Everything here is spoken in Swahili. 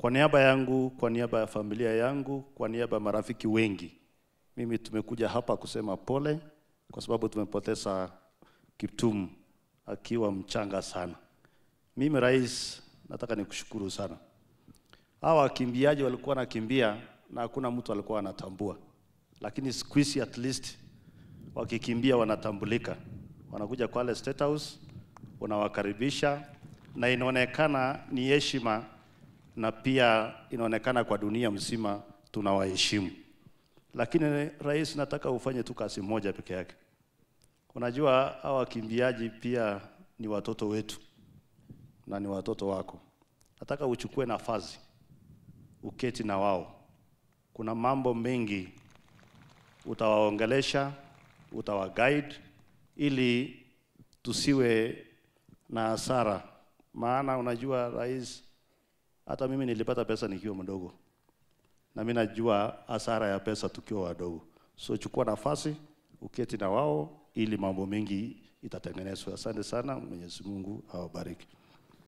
Kwa niaba yangu, kwa niaba ya familia yangu, kwa niaba ya marafiki wengi, mimi tumekuja hapa kusema pole, kwa sababu tumepoteza Kiptum akiwa mchanga sana. Mimi rais, nataka nikushukuru sana. Hawa wakimbiaji walikuwa nakimbia na hakuna mtu alikuwa anatambua, lakini siku hizi at least wakikimbia wanatambulika, wanakuja kwa State House, unawakaribisha na inaonekana ni heshima na pia inaonekana kwa dunia mzima tunawaheshimu. Lakini rais, nataka ufanye tu kazi moja peke yake. Unajua hawa wakimbiaji pia ni watoto wetu na ni watoto wako. Nataka uchukue nafasi uketi na wao. Kuna mambo mengi utawaongelesha, utawaguide ili tusiwe na hasara, maana unajua rais hata mimi nilipata pesa nikiwa mdogo, na mimi najua hasara ya pesa tukiwa wadogo. So chukua nafasi, uketi na wao, ili mambo mengi itatengenezwa. Asante sana, Mwenyezi Mungu awabariki.